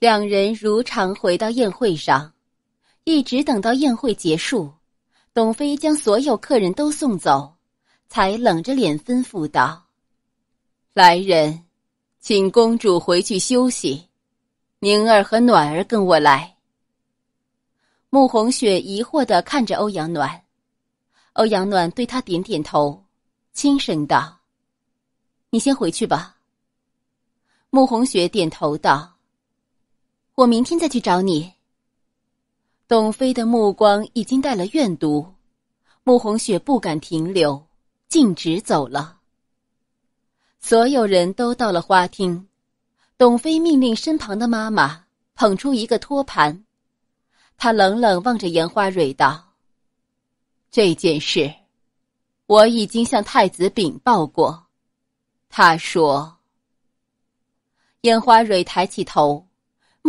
两人如常回到宴会上，一直等到宴会结束，董妃将所有客人都送走，才冷着脸吩咐道：“来人，请公主回去休息。宁儿和暖儿跟我来。”穆红雪疑惑地看着欧阳暖，欧阳暖对他点点头，轻声道：“你先回去吧。”穆红雪点头道。我明天再去找你。董飞的目光已经带了怨毒，穆红雪不敢停留，径直走了。所有人都到了花厅，董飞命令身旁的妈妈捧出一个托盘，他冷冷望着严花蕊道：“这件事，我已经向太子禀报过，他说。”烟花蕊抬起头。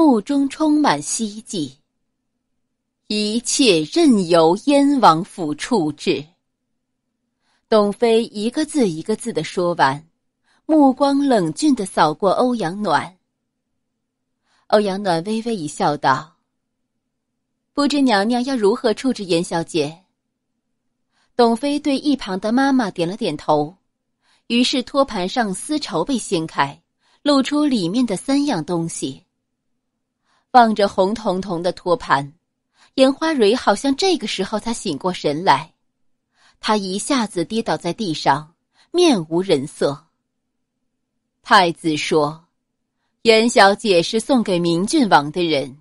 目中充满希冀，一切任由燕王府处置。董妃一个字一个字的说完，目光冷峻的扫过欧阳暖。欧阳暖微微一笑，道：“不知娘娘要如何处置严小姐？”董妃对一旁的妈妈点了点头，于是托盘上丝绸被掀开，露出里面的三样东西。望着红彤彤的托盘，颜花蕊好像这个时候才醒过神来，他一下子跌倒在地上，面无人色。太子说：“严小姐是送给明郡王的人，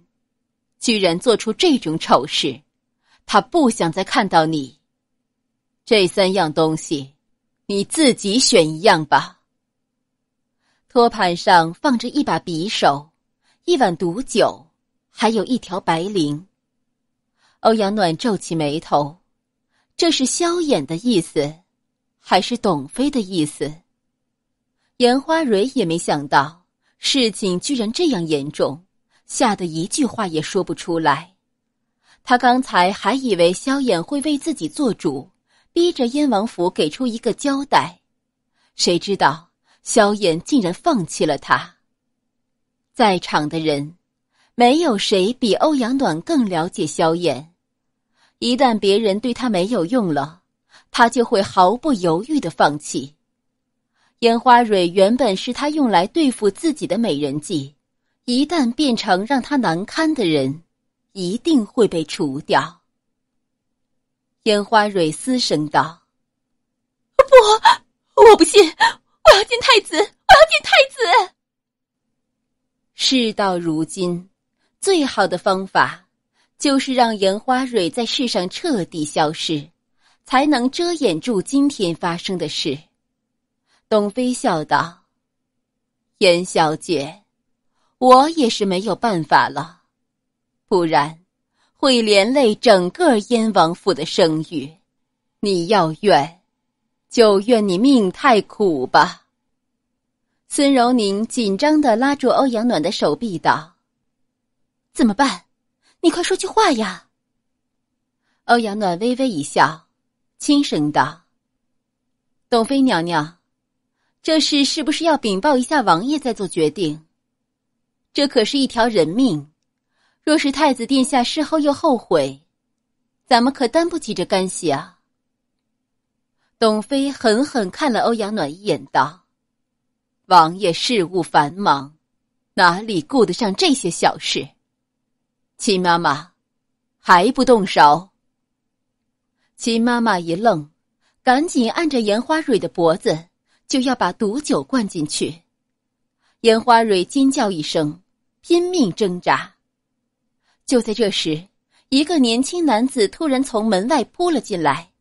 居然做出这种丑事，他不想再看到你。这三样东西，你自己选一样吧。”托盘上放着一把匕首。一碗毒酒，还有一条白绫。欧阳暖皱起眉头，这是萧衍的意思，还是董妃的意思？严花蕊也没想到事情居然这样严重，吓得一句话也说不出来。他刚才还以为萧衍会为自己做主，逼着燕王府给出一个交代，谁知道萧衍竟然放弃了他。在场的人，没有谁比欧阳暖更了解萧炎。一旦别人对他没有用了，他就会毫不犹豫的放弃。烟花蕊原本是他用来对付自己的美人计，一旦变成让他难堪的人，一定会被除掉。烟花蕊嘶声道：“不，我不信，我要见太子。”事到如今，最好的方法就是让严花蕊在世上彻底消失，才能遮掩住今天发生的事。董妃笑道：“严小姐，我也是没有办法了，不然会连累整个燕王府的声誉。你要怨，就怨你命太苦吧。”孙柔宁紧张的拉住欧阳暖的手臂，道：“怎么办？你快说句话呀！”欧阳暖微微一笑，轻声道：“董妃娘娘，这事是不是要禀报一下王爷再做决定？这可是一条人命，若是太子殿下事后又后悔，咱们可担不起这干系啊！”董妃狠狠看了欧阳暖一眼，道。王爷事务繁忙，哪里顾得上这些小事？秦妈妈还不动手？秦妈妈一愣，赶紧按着严花蕊的脖子，就要把毒酒灌进去。严花蕊惊叫一声，拼命挣扎。就在这时，一个年轻男子突然从门外扑了进来。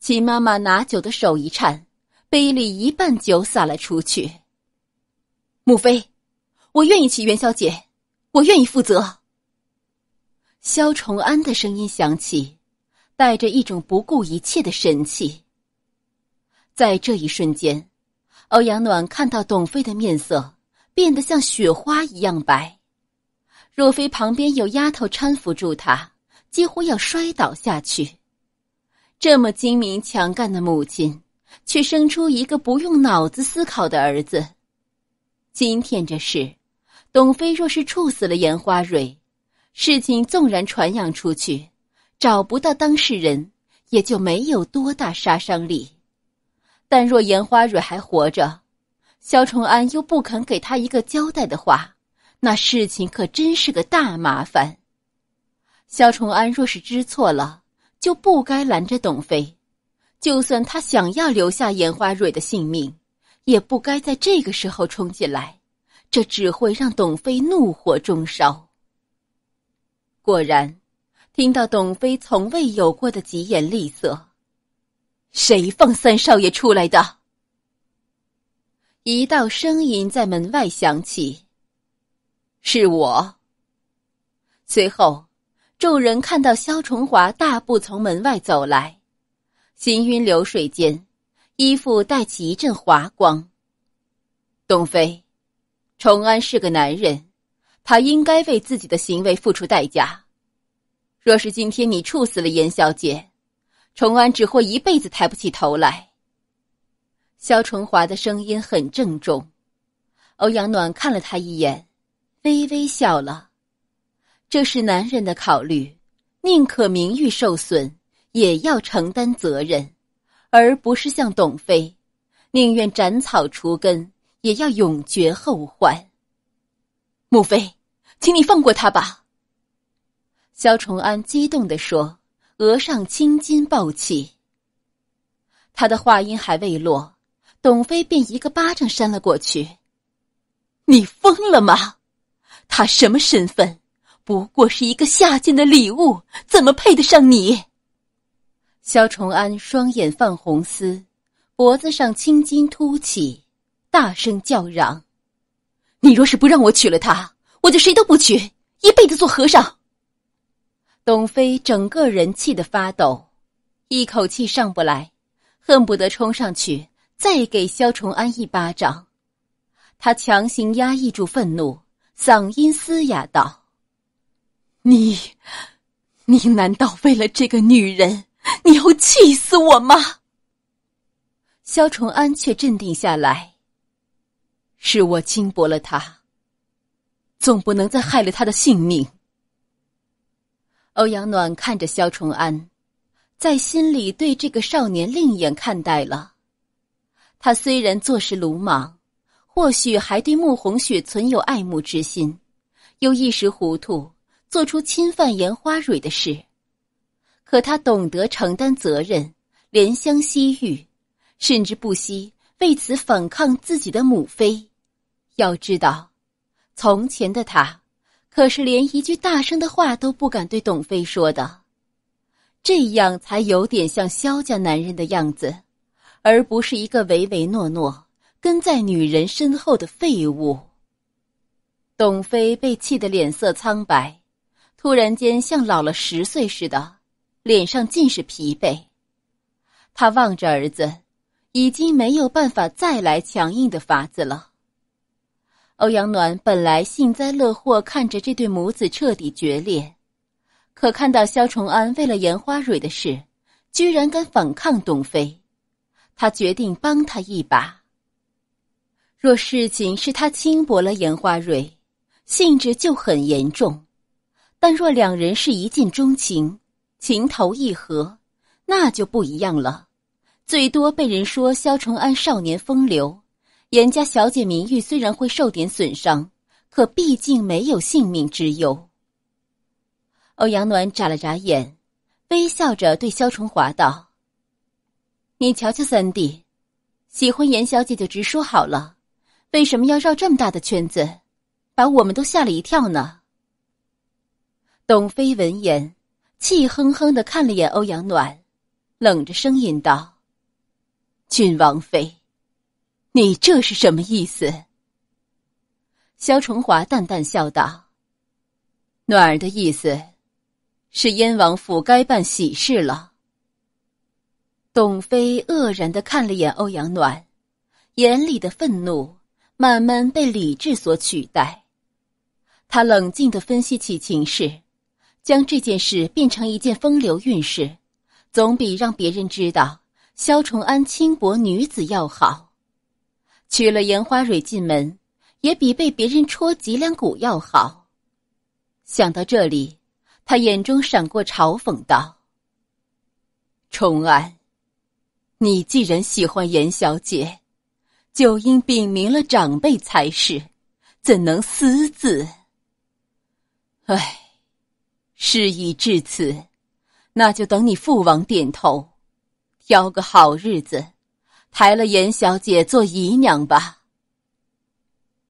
秦妈妈拿酒的手一颤，杯里一半酒洒了出去。母妃，我愿意娶元小姐，我愿意负责。萧重安的声音响起，带着一种不顾一切的神气。在这一瞬间，欧阳暖看到董妃的面色变得像雪花一样白，若非旁边有丫头搀扶住她，几乎要摔倒下去。这么精明强干的母亲，却生出一个不用脑子思考的儿子。今天这事，董妃若是处死了严花蕊，事情纵然传扬出去，找不到当事人，也就没有多大杀伤力。但若严花蕊还活着，萧崇安又不肯给他一个交代的话，那事情可真是个大麻烦。萧崇安若是知错了，就不该拦着董妃。就算他想要留下严花蕊的性命。也不该在这个时候冲进来，这只会让董飞怒火中烧。果然，听到董飞从未有过的疾眼厉色，谁放三少爷出来的？一道声音在门外响起：“是我。”随后，众人看到肖崇华大步从门外走来，行云流水间。衣服带起一阵华光。东妃，崇安是个男人，他应该为自己的行为付出代价。若是今天你处死了严小姐，崇安只会一辈子抬不起头来。肖崇华的声音很郑重。欧阳暖看了他一眼，微微笑了。这是男人的考虑，宁可名誉受损，也要承担责任。而不是像董妃，宁愿斩草除根，也要永绝后患。母妃，请你放过他吧。”萧崇安激动地说，额上青筋暴起。他的话音还未落，董妃便一个巴掌扇了过去：“你疯了吗？他什么身份？不过是一个下贱的礼物，怎么配得上你？”萧崇安双眼泛红丝，脖子上青筋凸起，大声叫嚷：“你若是不让我娶了她，我就谁都不娶，一辈子做和尚。”董飞整个人气得发抖，一口气上不来，恨不得冲上去再给萧崇安一巴掌。他强行压抑住愤怒，嗓音嘶哑道：“你，你难道为了这个女人？”你要气死我吗？萧崇安却镇定下来。是我轻薄了他，总不能再害了他的性命。欧阳暖看着萧崇安，在心里对这个少年另眼看待了。他虽然做事鲁莽，或许还对穆红雪存有爱慕之心，又一时糊涂，做出侵犯严花蕊的事。可他懂得承担责任，怜香惜玉，甚至不惜为此反抗自己的母妃。要知道，从前的他可是连一句大声的话都不敢对董妃说的，这样才有点像萧家男人的样子，而不是一个唯唯诺诺、跟在女人身后的废物。董妃被气得脸色苍白，突然间像老了十岁似的。脸上尽是疲惫，他望着儿子，已经没有办法再来强硬的法子了。欧阳暖本来幸灾乐祸看着这对母子彻底决裂，可看到萧崇安为了严花蕊的事，居然敢反抗董妃，他决定帮他一把。若事情是他轻薄了严花蕊，性质就很严重；但若两人是一见钟情，情投意合，那就不一样了。最多被人说萧崇安少年风流，严家小姐名誉虽然会受点损伤，可毕竟没有性命之忧。欧阳暖眨了眨眼，微笑着对萧崇华道：“你瞧瞧三弟，喜欢严小姐就直说好了，为什么要绕这么大的圈子，把我们都吓了一跳呢？”董飞闻言。气哼哼的看了眼欧阳暖，冷着声音道：“郡王妃，你这是什么意思？”萧崇华淡淡笑道：“暖儿的意思，是燕王府该办喜事了。”董妃愕然的看了眼欧阳暖，眼里的愤怒慢慢被理智所取代，他冷静的分析起情势。将这件事变成一件风流韵事，总比让别人知道萧崇安轻薄女子要好。娶了严花蕊进门，也比被别人戳脊梁骨要好。想到这里，他眼中闪过嘲讽，道：“崇安，你既然喜欢严小姐，就应禀明了长辈才是，怎能私自？唉。”事已至此，那就等你父王点头，挑个好日子，抬了严小姐做姨娘吧。